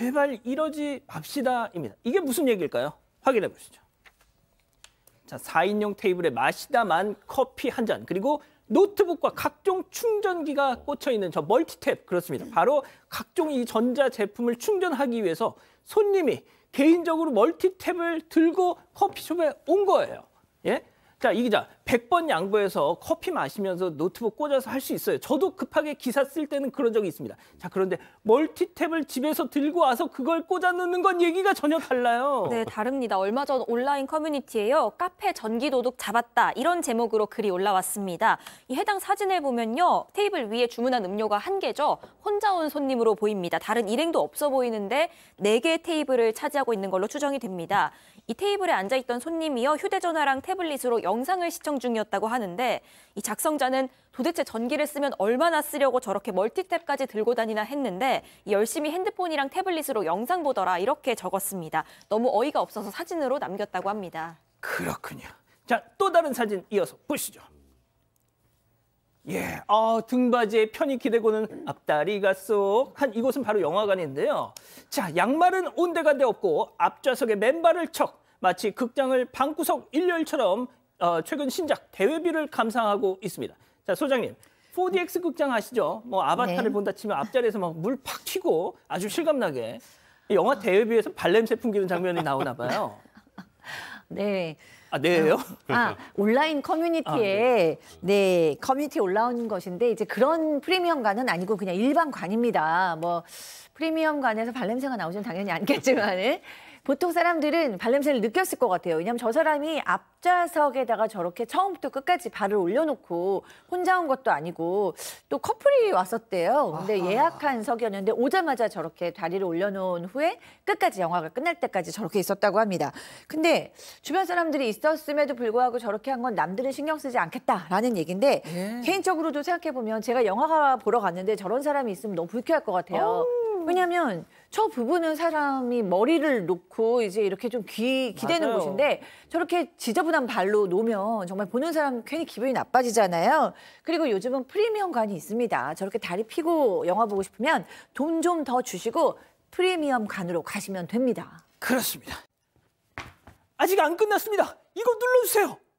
제발 이러지 맙시다입니다. 이게 무슨 얘기일까요? 확인해 보시죠. 자, 4인용 테이블에 마시다만 커피 한 잔, 그리고 노트북과 각종 충전기가 꽂혀 있는 저 멀티탭 그렇습니다. 바로 각종 이 전자 제품을 충전하기 위해서 손님이 개인적으로 멀티탭을 들고 커피숍에 온 거예요. 예? 자, 이 기자, 100번 양보해서 커피 마시면서 노트북 꽂아서 할 수 있어요. 저도 급하게 기사 쓸 때는 그런 적이 있습니다. 자, 그런데 멀티탭을 집에서 들고 와서 그걸 꽂아 넣는 건 얘기가 전혀 달라요. 네, 다릅니다. 얼마 전 온라인 커뮤니티에요. 카페 전기 도둑 잡았다. 이런 제목으로 글이 올라왔습니다. 이 해당 사진을 보면요. 테이블 위에 주문한 음료가 한 개죠. 혼자 온 손님으로 보입니다. 다른 일행도 없어 보이는데 네 개 테이블을 차지하고 있는 걸로 추정이 됩니다. 이 테이블에 앉아 있던 손님이요. 휴대 전화랑 태블릿으로 영상을 시청 중이었다고 하는데 이 작성자는 도대체 전기를 쓰면 얼마나 쓰려고 저렇게 멀티탭까지 들고 다니나 했는데 열심히 핸드폰이랑 태블릿으로 영상 보더라 이렇게 적었습니다. 너무 어이가 없어서 사진으로 남겼다고 합니다. 그렇군요. 자, 또 다른 사진 이어서 보시죠. 예, 어, 등받이에 편히 기대고는 앞다리가 쏙 한 이곳은 바로 영화관인데요. 자, 양말은 온데간데 없고 앞좌석에 맨발을 척 마치 극장을 방구석 일렬처럼 어, 최근 신작 대회비를 감상하고 있습니다. 자, 소장님. 4DX 극장 아시죠? 뭐 아바타를 네. 본다 치면 앞자리에서 막 물 팍 튀고 아주 실감나게 영화 대회비에서 발냄새 풍기는 장면이 나오나 봐요. 네. 아, 네요? 아, 아, 온라인 커뮤니티에, 아, 네. 네. 커뮤니티에 올라온 것인데, 이제 그런 프리미엄관은 아니고 그냥 일반관입니다. 뭐, 프리미엄관에서 발냄새가 나오지는 당연히 않겠지만, 은 보통 사람들은 발냄새를 느꼈을 것 같아요. 왜냐하면 저 사람이 앞좌석에다가 저렇게 처음부터 끝까지 발을 올려놓고 혼자 온 것도 아니고 또 커플이 왔었대요. 근데 예약한 석이었는데 오자마자 저렇게 다리를 올려놓은 후에 끝까지 영화가 끝날 때까지 저렇게 있었다고 합니다. 근데 주변 사람들이 있었음에도 불구하고 저렇게 한 건 남들은 신경 쓰지 않겠다라는 얘기인데 예. 개인적으로도 생각해보면 제가 영화가 보러 갔는데 저런 사람이 있으면 너무 불쾌할 것 같아요. 오. 왜냐하면 저 부분은 사람이 머리를 놓고 이제 이렇게 좀 귀, 기대는 맞아요. 곳인데 저렇게 지저분한 발로 놓으면 정말 보는 사람 괜히 기분이 나빠지잖아요. 그리고 요즘은 프리미엄관이 있습니다. 저렇게 다리 피고 영화 보고 싶으면 돈 좀 더 주시고 프리미엄관으로 가시면 됩니다. 그렇습니다. 아직 안 끝났습니다. 이거 눌러주세요.